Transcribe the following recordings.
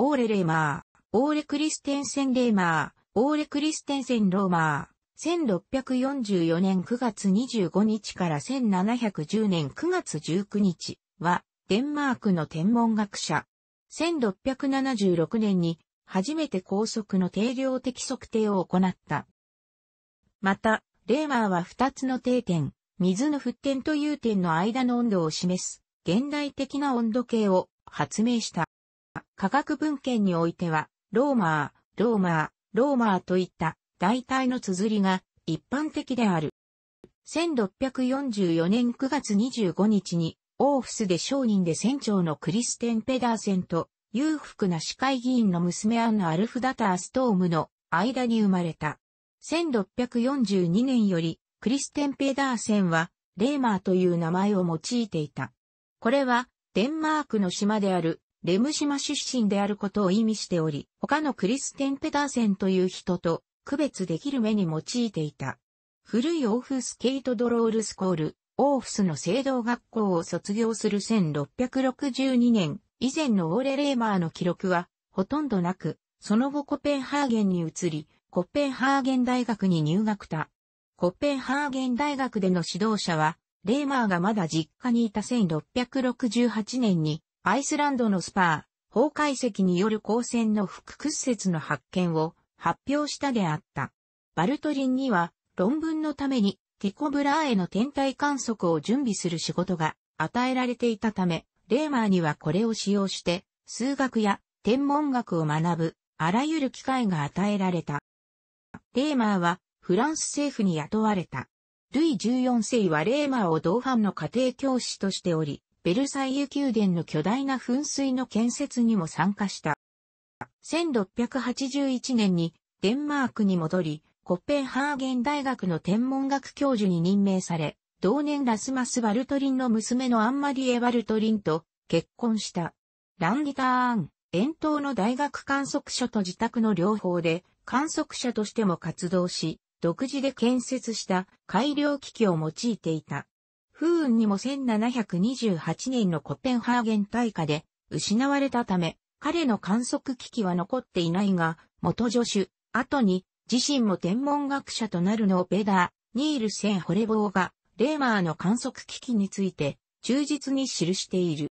オーレ・レーマー、オーレ・クリステンセン・レーマー、オーレ・クリステンセン・ローマー、1644年9月25日から1710年9月19日は、デンマークの天文学者。1676年に、初めて高速の定量的測定を行った。また、レーマーは2つの定点、水の沸点とう点の間の温度を示す、現代的な温度計を発明した。科学文献においては、ローマー、ローマー、ローマーといった大体の綴りが一般的である。1644年9月25日に、オーフスで商人で船長のクリステン・ペダーセンと、裕福な市会議員の娘アンナ・アルフダター・ストームの間に生まれた。1642年より、クリステン・ペダーセンは、レーマーという名前を用いていた。これは、デンマークの島であるレム島出身であることを意味しており、他のクリステン・ペダーセンという人と区別できる目に用いていた。古いオーフスケートドロールスコール、オーフスの聖堂学校を卒業する1662年、以前のオーレ・レーマーの記録は、ほとんどなく、その後コペンハーゲンに移り、コペンハーゲン大学に入学た。コペンハーゲン大学での指導者は、レーマーがまだ実家にいた1668年に、アイスランドのスパー、崩壊石による光線の複屈折の発見を発表したであった。バルトリンには論文のためにティコブラーへの天体観測を準備する仕事が与えられていたため、レーマーにはこれを使用して数学や天文学を学ぶあらゆる機会が与えられた。レーマーはフランス政府に雇われた。ルイ14世はレーマーを同伴の家庭教師としており、ベルサイユ宮殿の巨大な噴水の建設にも参加した。1681年にデンマークに戻り、コッペンハーゲン大学の天文学教授に任命され、同年ラスマス・ワルトリンの娘のアンマリエ・ワルトリンと結婚した。ランギターン、遠投の大学観測所と自宅の両方で観測者としても活動し、独自で建設した改良機器を用いていた。風雲にも1728年のコペンハーゲン大火で失われたため、彼の観測機器は残っていないが、元助手、後に自身も天文学者となるノーベダー、ニールセン・ホレボーが、レーマーの観測機器について、忠実に記している。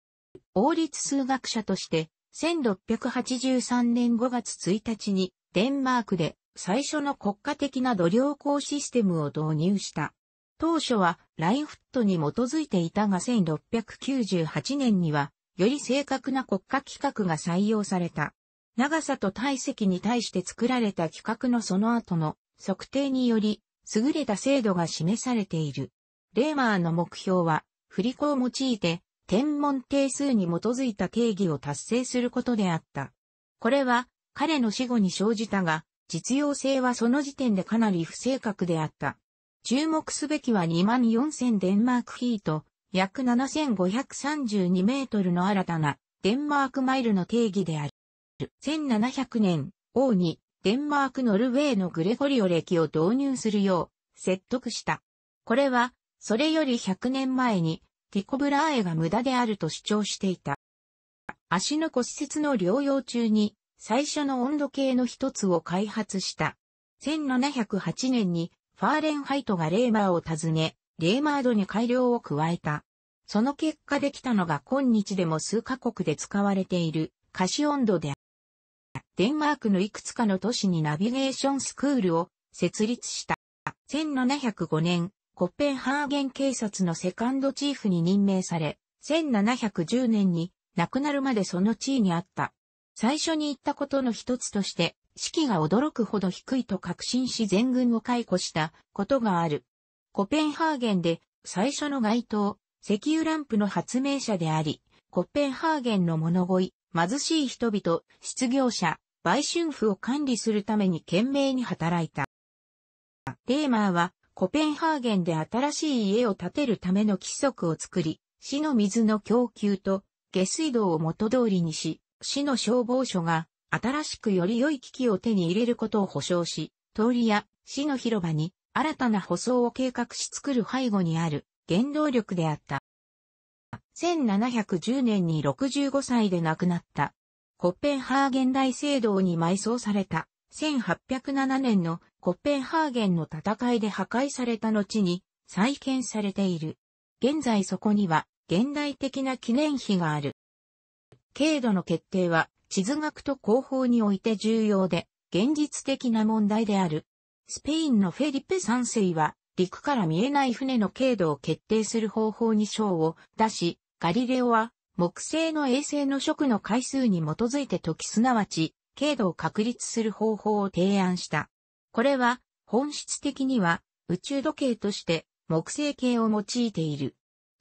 王立数学者として、1683年5月1日に、デンマークで最初の国家的な度量衡システムを導入した。当初はラインフットに基づいていたが1698年には、より正確な国家規格が採用された。長さと体積に対して作られた規格のその後の測定により、優れた精度が示されている。レーマーの目標は、振り子を用いて、天文定数に基づいた定義を達成することであった。これは、彼の死後に生じたが、実用性はその時点でかなり不正確であった。注目すべきは24000デンマークヒート、約7532メートルの新たなデンマークマイルの定義である。1700年、王にデンマークノルウェーのグレゴリオ歴を導入するよう説得した。これは、それより100年前にティコブラーエが無駄であると主張していた。足の骨折の療養中に最初の温度計の一つを開発した。1708年にファーレンハイトがレーマーを訪ね、レーマードに改良を加えた。その結果できたのが今日でも数カ国で使われている可視温度である。デンマークのいくつかの都市にナビゲーションスクールを設立した。1705年、コッペンハーゲン警察のセカンドチーフに任命され、1710年に亡くなるまでその地位にあった。最初に言ったことの一つとして、士気が驚くほど低いと確信し全軍を解雇したことがある。コペンハーゲンで最初の街灯、石油ランプの発明者であり、コペンハーゲンの物乞い、貧しい人々、失業者、売春婦を管理するために懸命に働いた。レーマーは、コペンハーゲンで新しい家を建てるための規則を作り、市の水の供給と下水道を元通りにし、市の消防署が新しくより良い機器を手に入れることを保証し、通りや市の広場に新たな舗装を計画し作る背後にある原動力であった。1710年に65歳で亡くなった。コッペンハーゲン大聖堂に埋葬された。1807年のコッペンハーゲンの戦いで破壊された後に再建されている。現在そこには現代的な記念碑がある。経度の決定は地図学と広報において重要で、現実的な問題である。スペインのフェリペ3世は、陸から見えない船の経度を決定する方法に章を出し、ガリレオは、木星の衛星の食の回数に基づいて時すなわち、経度を確立する方法を提案した。これは、本質的には、宇宙時計として木星系を用いている。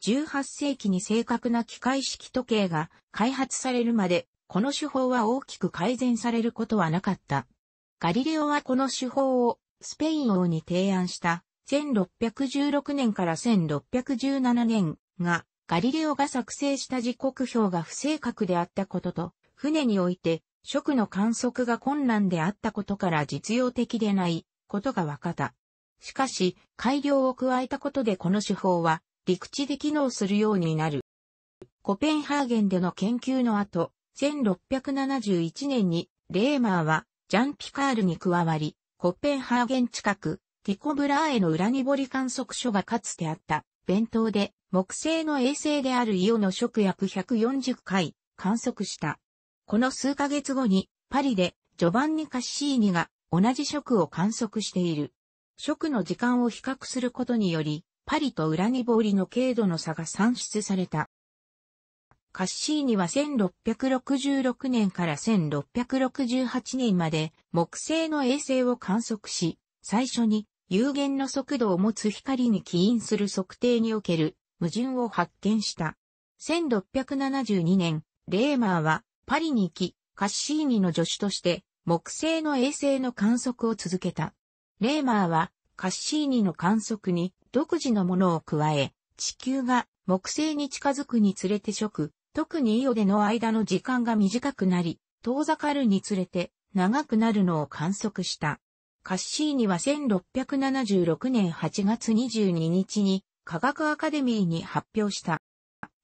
18世紀に正確な機械式時計が開発されるまでこの手法は大きく改善されることはなかった。ガリレオはこの手法をスペイン王に提案した1616年から1617年がガリレオが作成した時刻表が不正確であったことと船において食の観測が困難であったことから実用的でないことが分かった。しかし改良を加えたことでこの手法は陸地で機能するようになる。コペンハーゲンでの研究の後、1671年にレーマーはジャンピカールに加わり、コッペンハーゲン近く、ティコブラーへの裏にり観測所がかつてあった、弁当で木星の衛星であるイオの食約140回観測した。この数ヶ月後にパリでジョバンニ・カッシーニが同じ食を観測している。食の時間を比較することにより、パリとウラニボリの経度の差が算出された。カッシーニは1666年から1668年まで木星の衛星を観測し、最初に有限の速度を持つ光に起因する測定における矛盾を発見した。1672年、レーマーはパリに行き、カッシーニの助手として木星の衛星の観測を続けた。レーマーはカッシーニの観測に独自のものを加え、地球が木星に近づくにつれて食、特にイオでの間の時間が短くなり、遠ざかるにつれて長くなるのを観測した。カッシーニは1676年8月22日に科学アカデミーに発表した。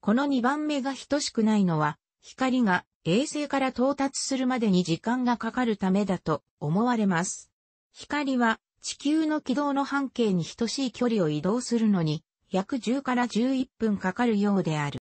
この2番目が等しくないのは、光が衛星から到達するまでに時間がかかるためだと思われます。光は地球の軌道の半径に等しい距離を移動するのに約10から11分かかるようである。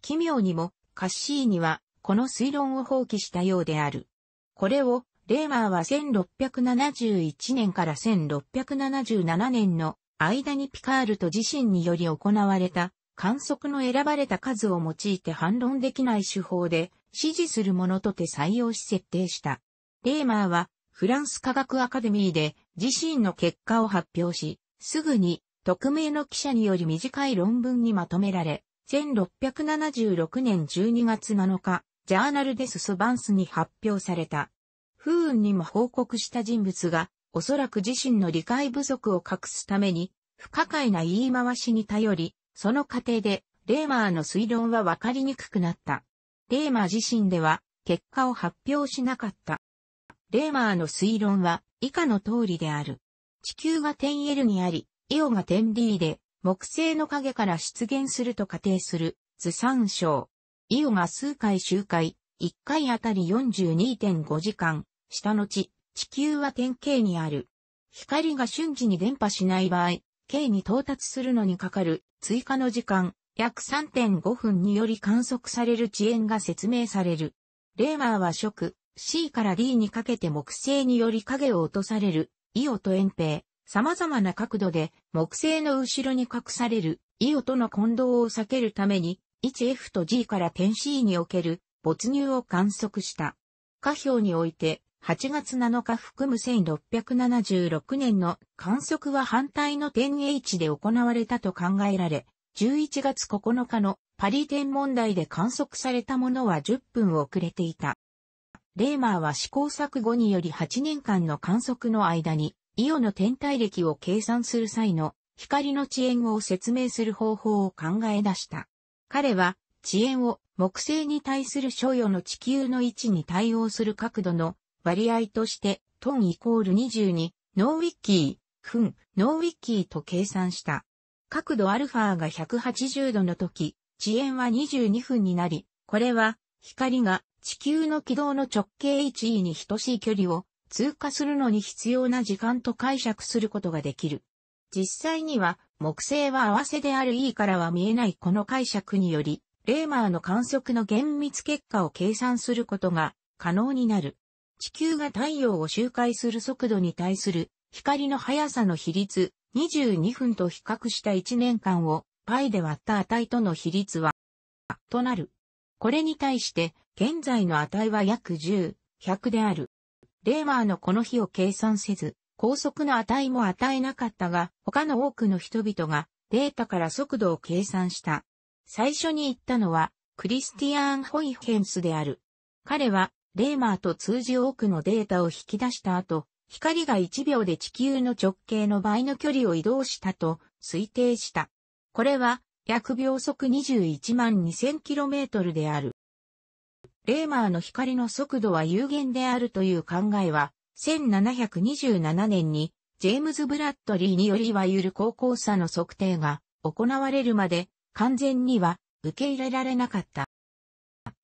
奇妙にもカッシーニはこの推論を放棄したようである。これをレーマーは1671年から1677年の間にピカールと自身により行われた観測の選ばれた数を用いて反論できない手法で支持するものとて採用し設定した。レーマーはフランス科学アカデミーで自身の結果を発表し、すぐに匿名の記者により短い論文にまとめられ、1676年12月7日、ジャーナルデス・ソバンスに発表された。不運にも報告した人物が、おそらく自身の理解不足を隠すために、不可解な言い回しに頼り、その過程で、レーマーの推論は分かりにくくなった。レーマー自身では、結果を発表しなかった。レーマーの推論は、以下の通りである。地球が点 L にあり、イオが点 D で、木星の影から出現すると仮定する図参照。イオが数回周回、1回あたり42.5時間、下の地、地球は点 K にある。光が瞬時に電波しない場合、K に到達するのにかかる追加の時間、約3.5分により観測される遅延が説明される。レーマーは食、C から D にかけて木星により影を落とされる、イオと遠平、様々な角度で木星の後ろに隠されるイオとの混同を避けるために 1F と G から点 C における没入を観測した。下表において8月7日含む1676年の観測は反対の点 H で行われたと考えられ、11月9日のパリ天問題で観測されたものは10分遅れていた。レーマーは試行錯誤により8年間の観測の間にイオの天体歴を計算する際の光の遅延を説明する方法を考え出した。彼は遅延を木星に対する所与の地球の位置に対応する角度の割合としてトンイコール22ノーウィッキー、フン、ノーウィッキーと計算した。角度 α が180度の時、遅延は22分になり、これは光が地球の軌道の直径 1E に等しい距離を通過するのに必要な時間と解釈することができる。実際には、木星は合わせである E からは見えないこの解釈により、レーマーの観測の厳密結果を計算することが可能になる。地球が太陽を周回する速度に対する光の速さの比率22分と比較した1年間をパイで割った値との比率は、となる。これに対して現在の値は約10、100である。レーマーのこの日を計算せず、高速の値も与えなかったが、他の多くの人々がデータから速度を計算した。最初に言ったのは、クリスティアン・ホイヘンスである。彼は、レーマーと通じ多くのデータを引き出した後、光が1秒で地球の直径の倍の距離を移動したと推定した。これは約秒速21万 2000km である。レーマーの光の速度は有限であるという考えは、1727年に、ジェームズ・ブラッドリーによりいわゆる高校差の測定が行われるまで完全には受け入れられなかった。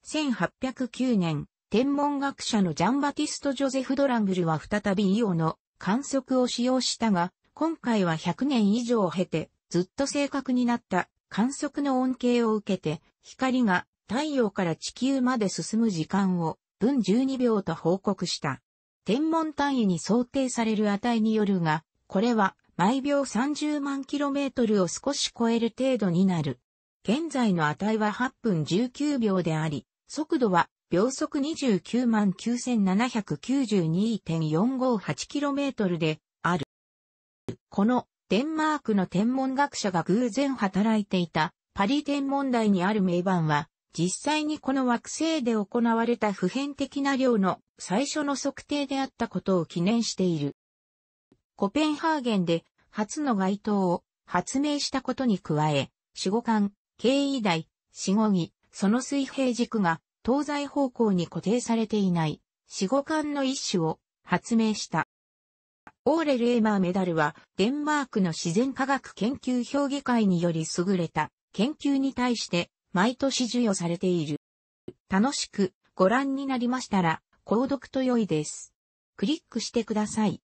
1809年、天文学者のジャンバティスト・ジョゼフ・ドラングルは再びイオの観測を使用したが、今回は100年以上を経てずっと正確になった観測の恩恵を受けて光が太陽から地球まで進む時間を分12秒と報告した。天文単位に想定される値によるが、これは毎秒30万キロメートルを少し超える程度になる。現在の値は8分19秒であり、速度は秒速 299,792.458km である。このデンマークの天文学者が偶然働いていたパリ天文台にある名盤は実際にこの惑星で行われた普遍的な量の最初の測定であったことを記念している。コペンハーゲンで初の街灯を発明したことに加え、四五艦、経緯台、四五儀、その水平軸が東西方向に固定されていない四五艦の一種を発明した。オーレ・エーマーメダルはデンマークの自然科学研究評議会により優れた研究に対して毎年授与されている。楽しくご覧になりましたら、購読と良いです。クリックしてください。